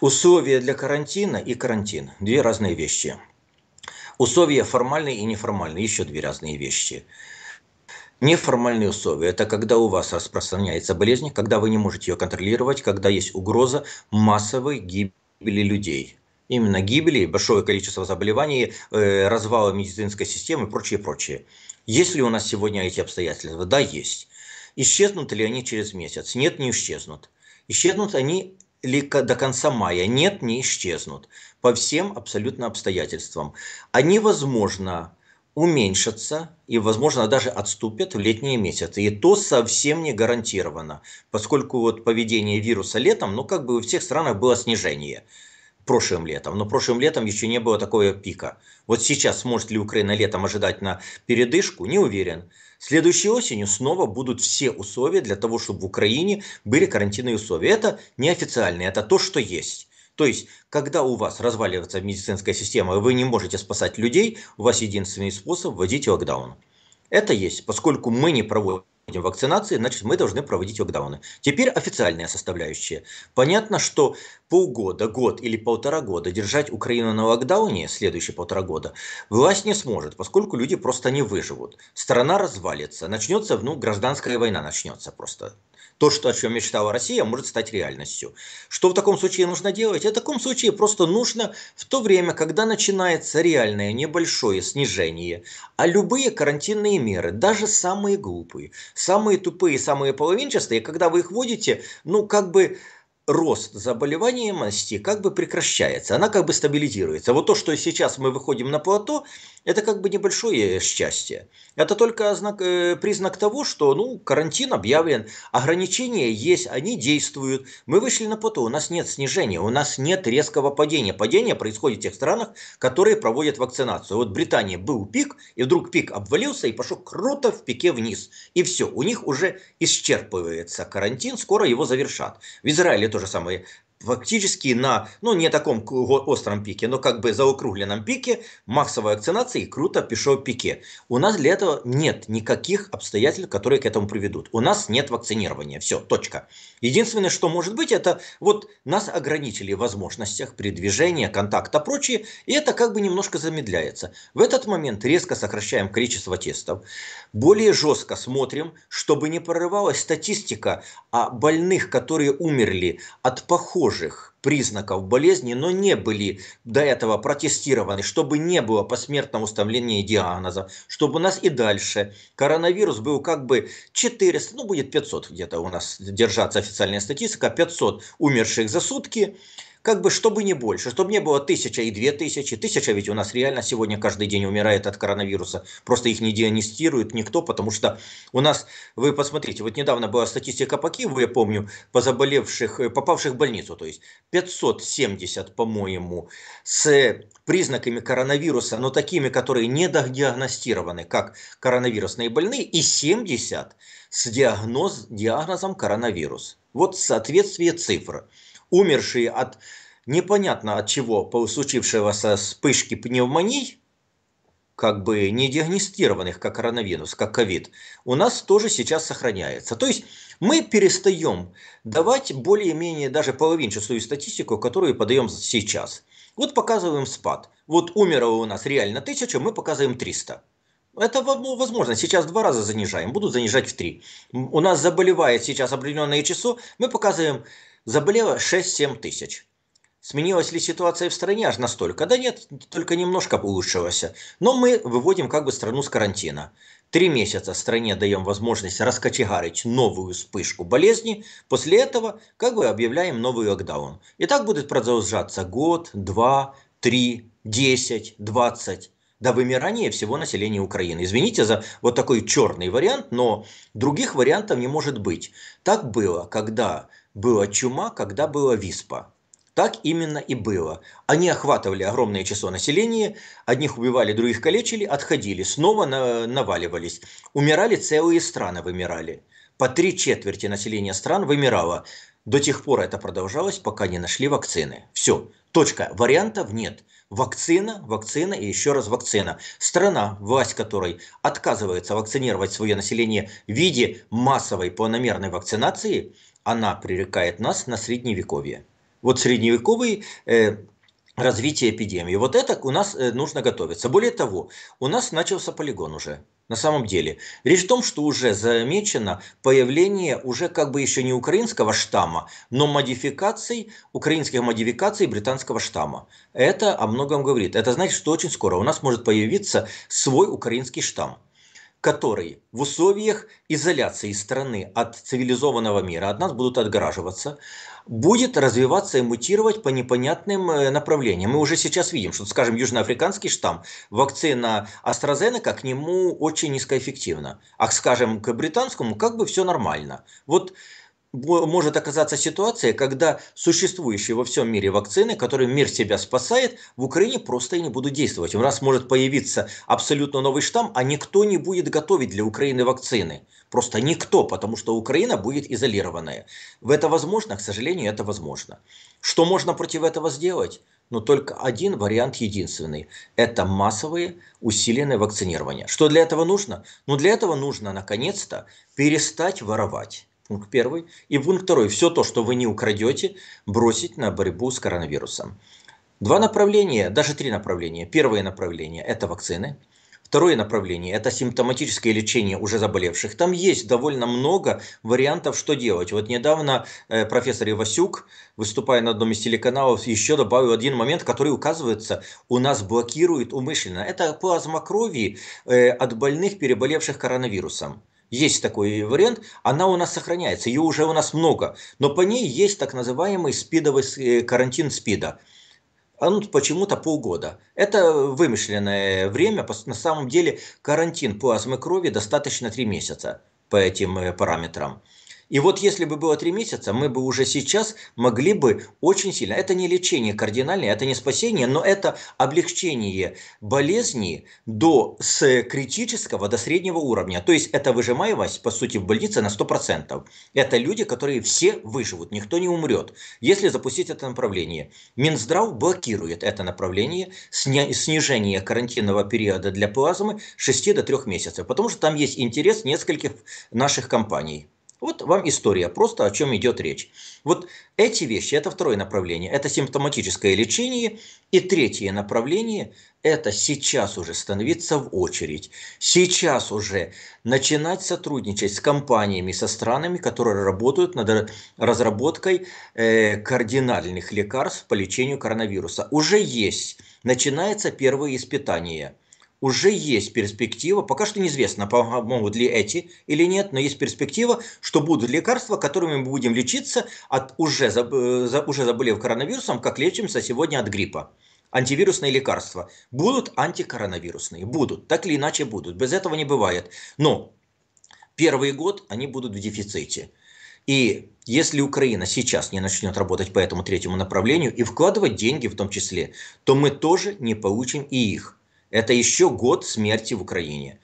Условия для карантина и карантин – две разные вещи. Условия формальные и неформальные – еще две разные вещи. Неформальные условия – это когда у вас распространяется болезнь, когда вы не можете ее контролировать, когда есть угроза массовой гибели людей. Именно гибели, большое количество заболеваний, э, развала медицинской системы и прочее, прочее. Есть ли у нас сегодня эти обстоятельства? Да, есть. Исчезнут ли они через месяц? Нет, не исчезнут. Исчезнут они ли до конца мая. Нет, не исчезнут. По всем абсолютно обстоятельствам. Они, возможно, уменьшатся и, возможно, даже отступят в летние месяцы. И то совсем не гарантированно, поскольку вот поведение вируса летом, ну, как бы во всех странах было снижение – прошлым летом. Но прошлым летом еще не было такого пика. Вот сейчас сможет ли Украина летом ожидать на передышку, не уверен. Следующей осенью снова будут все условия для того, чтобы в Украине были карантинные условия. Это неофициальные, это то, что есть. То есть, когда у вас разваливается медицинская система, и вы не можете спасать людей, у вас единственный способ – вводить локдаун. Это есть, поскольку мы не проводим проводим вакцинации, значит, мы должны проводить локдауны. Теперь официальная составляющая. Понятно, что полгода, год или полтора года держать Украину на локдауне, следующие полтора года, власть не сможет, поскольку люди просто не выживут. Страна развалится, начнется, ну, гражданская война начнется просто то, что, о чем мечтала Россия, может стать реальностью. Что в таком случае нужно делать? В таком случае просто нужно в то время, когда начинается реальное небольшое снижение, а любые карантинные меры, даже самые глупые, самые тупые, самые половинчатые, когда вы их вводите, ну как бы рост заболеваемости как бы прекращается, она как бы стабилизируется. Вот то, что сейчас мы выходим на плато, это как бы небольшое счастье. Это только знак, э, признак того, что ну, карантин объявлен, ограничения есть, они действуют. Мы вышли на поту, у нас нет снижения, у нас нет резкого падения. Падение происходит в тех странах, которые проводят вакцинацию. Вот Британия был пик, и вдруг пик обвалился и пошел круто в пике вниз. И все, у них уже исчерпывается карантин, скоро его завершат. В Израиле то же самое фактически на, ну не таком остром пике, но как бы заокругленном пике массовой вакцинации круто пишет пике. У нас для этого нет никаких обстоятельств, которые к этому приведут. У нас нет вакцинирования. Все, точка. Единственное, что может быть, это вот нас ограничили в возможностях передвижения, контакта, прочее, и это как бы немножко замедляется. В этот момент резко сокращаем количество тестов, более жестко смотрим, чтобы не прорывалась статистика о больных, которые умерли от похожих похожих признаков болезни, но не были до этого протестированы, чтобы не было посмертного установления диагноза, чтобы у нас и дальше коронавирус был как бы 400, ну будет 500 где-то у нас держаться официальная статистика, 500 умерших за сутки, как бы чтобы не больше, чтобы не было тысяча и две тысячи. Тысяча ведь у нас реально сегодня каждый день умирает от коронавируса. Просто их не диагностирует никто, потому что у нас, вы посмотрите, вот недавно была статистика по Киеву, я помню, по заболевших, э, попавших в больницу, то есть 570, по-моему, с признаками коронавируса, но такими, которые не диагностированы, как коронавирусные больные, и 70 с диагноз, диагнозом коронавирус. Вот соответствие цифр умершие от непонятно от чего, по случившегося вспышки пневмоний, как бы не диагностированных как коронавирус, как ковид, у нас тоже сейчас сохраняется. То есть мы перестаем давать более-менее даже половинчатую статистику, которую подаем сейчас. Вот показываем спад. Вот умерло у нас реально 1000, мы показываем 300. Это ну, возможно. Сейчас два раза занижаем, будут занижать в три. У нас заболевает сейчас определенное число, мы показываем Заболело 6-7 тысяч. Сменилась ли ситуация в стране аж настолько? Да нет, только немножко улучшилась. Но мы выводим как бы страну с карантина. Три месяца стране даем возможность раскочегарить новую вспышку болезни. После этого как бы объявляем новый локдаун. И так будет продолжаться год, два, три, десять, двадцать до вымирания всего населения Украины. Извините за вот такой черный вариант, но других вариантов не может быть. Так было, когда была чума, когда была виспа. Так именно и было. Они охватывали огромное число населения, одних убивали, других калечили, отходили, снова наваливались. Умирали целые страны, вымирали. По три четверти населения стран вымирало. До тех пор это продолжалось, пока не нашли вакцины. Все, точка, вариантов нет. Вакцина, вакцина и еще раз вакцина. Страна, власть которой отказывается вакцинировать свое население в виде массовой планомерной вакцинации – она пререкает нас на средневековье. Вот средневековый э, развитие эпидемии. Вот это у нас э, нужно готовиться. Более того, у нас начался полигон уже. На самом деле. Речь в том, что уже замечено появление уже как бы еще не украинского штамма, но модификаций, украинских модификаций британского штамма. Это о многом говорит. Это значит, что очень скоро у нас может появиться свой украинский штамм которые в условиях изоляции страны от цивилизованного мира, от нас будут отгораживаться, будет развиваться и мутировать по непонятным э, направлениям. Мы уже сейчас видим, что, скажем, южноафриканский штамм, вакцина AstraZeneca к нему очень низкоэффективна. А, скажем, к британскому как бы все нормально. Вот может оказаться ситуация, когда существующие во всем мире вакцины, которые мир себя спасает, в Украине просто и не будут действовать. У нас может появиться абсолютно новый штамм, а никто не будет готовить для Украины вакцины. Просто никто, потому что Украина будет изолированная. В это возможно, к сожалению, это возможно. Что можно против этого сделать? Но только один вариант единственный. Это массовые усиленные вакцинирования. Что для этого нужно? Ну для этого нужно, наконец-то, перестать воровать пункт ну, первый. И пункт второй. Все то, что вы не украдете, бросить на борьбу с коронавирусом. Два направления, даже три направления. Первое направление – это вакцины. Второе направление – это симптоматическое лечение уже заболевших. Там есть довольно много вариантов, что делать. Вот недавно э, профессор Ивасюк, выступая на одном из телеканалов, еще добавил один момент, который указывается, у нас блокирует умышленно. Это плазма крови э, от больных, переболевших коронавирусом. Есть такой вариант, она у нас сохраняется, ее уже у нас много, но по ней есть так называемый спидовый э, карантин спида. Он а, ну, почему-то полгода. Это вымышленное время. На самом деле карантин плазмы крови достаточно 3 месяца по этим э, параметрам. И вот если бы было три месяца, мы бы уже сейчас могли бы очень сильно, это не лечение кардинальное, это не спасение, но это облегчение болезни до, с критического до среднего уровня. То есть это выжимаемость, по сути, в больнице на 100%. Это люди, которые все выживут, никто не умрет, если запустить это направление. Минздрав блокирует это направление, снижение карантинного периода для плазмы с 6 до 3 месяцев, потому что там есть интерес нескольких наших компаний. Вот вам история, просто о чем идет речь. Вот эти вещи, это второе направление, это симптоматическое лечение. И третье направление, это сейчас уже становиться в очередь. Сейчас уже начинать сотрудничать с компаниями, со странами, которые работают над разработкой э, кардинальных лекарств по лечению коронавируса. Уже есть, начинается первое испытание – уже есть перспектива, пока что неизвестно, помогут ли эти или нет, но есть перспектива, что будут лекарства, которыми мы будем лечиться от уже, э, уже заболев коронавирусом, как лечимся сегодня от гриппа. Антивирусные лекарства. Будут антикоронавирусные. Будут. Так или иначе будут. Без этого не бывает. Но первый год они будут в дефиците. И если Украина сейчас не начнет работать по этому третьему направлению и вкладывать деньги в том числе, то мы тоже не получим и их. Это еще год смерти в Украине.